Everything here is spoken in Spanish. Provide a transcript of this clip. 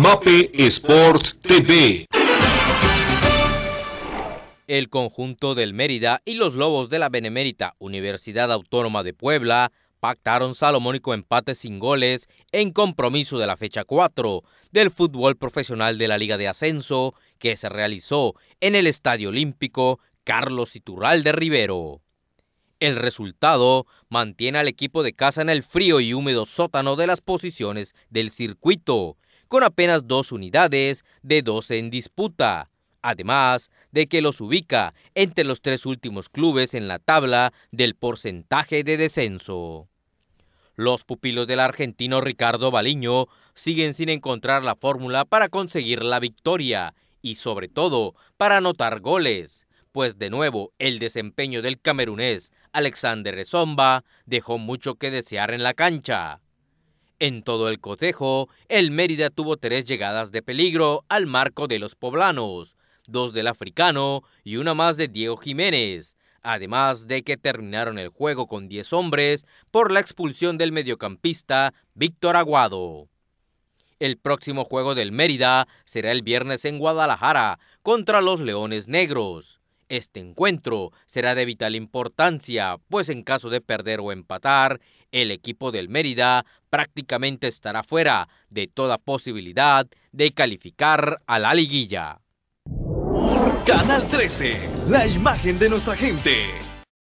Mape Sport TV. El conjunto del Mérida y los Lobos de la Benemérita Universidad Autónoma de Puebla pactaron salomónico empate sin goles en compromiso de la fecha 4 del fútbol profesional de la Liga de Ascenso que se realizó en el Estadio Olímpico Carlos de Rivero. El resultado mantiene al equipo de casa en el frío y húmedo sótano de las posiciones del circuito con apenas dos unidades de 12 en disputa, además de que los ubica entre los tres últimos clubes en la tabla del porcentaje de descenso. Los pupilos del argentino Ricardo Baliño siguen sin encontrar la fórmula para conseguir la victoria y sobre todo para anotar goles, pues de nuevo el desempeño del camerunés Alexander Zomba dejó mucho que desear en la cancha. En todo el cotejo, el Mérida tuvo tres llegadas de peligro al marco de los poblanos, dos del africano y una más de Diego Jiménez, además de que terminaron el juego con 10 hombres por la expulsión del mediocampista Víctor Aguado. El próximo juego del Mérida será el viernes en Guadalajara contra los Leones Negros. Este encuentro será de vital importancia, pues en caso de perder o empatar, el equipo del Mérida prácticamente estará fuera de toda posibilidad de calificar a la liguilla. Canal 13, la imagen de nuestra gente.